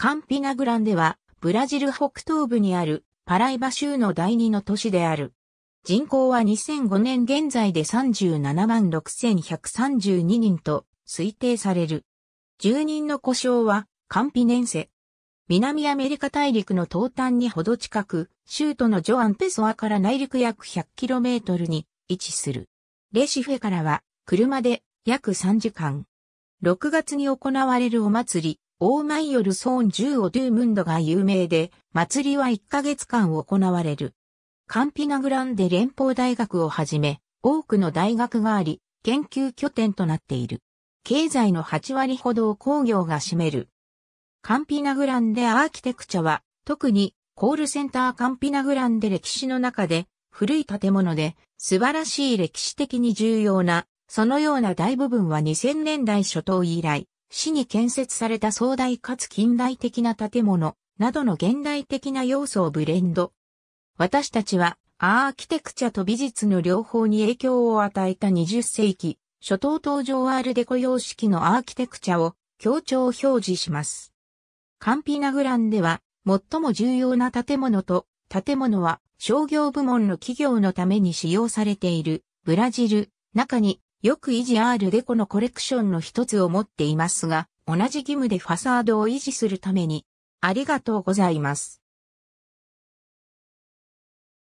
カンピナグランデは、ブラジル北東部にあるパライバ州の第二の都市である。人口は2005年現在で37万6132人と推定される。住人の故障はカンピネンセ。南アメリカ大陸の東端にほど近く、州都のジョアンペソアから内陸約 100km に位置する。レシフェからは車で約3時間。6月に行われるお祭り、オーマイヨルソーンュー・オドゥームンドが有名で、祭りは1ヶ月間行われる。カンピナグランデ連邦大学をはじめ、多くの大学があり、研究拠点となっている。経済の8割ほどを工業が占める。カンピナグランデアーキテクチャは、特にコールセンターカンピナグランデ歴史の中で、古い建物で素晴らしい歴史的に重要な、そのような大部分は2000年代初頭以来、市に建設された壮大かつ近代的な建物などの現代的な要素をブレンド。私たちはアーキテクチャと美術の両方に影響を与えた20世紀、初頭登場アールデコ様式のアーキテクチャを強調表示します。カンピナグランでは最も重要な建物と建物は商業部門の企業のために使用されているブラジル、中によく維持アールデコのコレクションの一つを持っていますが、同じ義務でファサードを維持するために、ありがとうございます。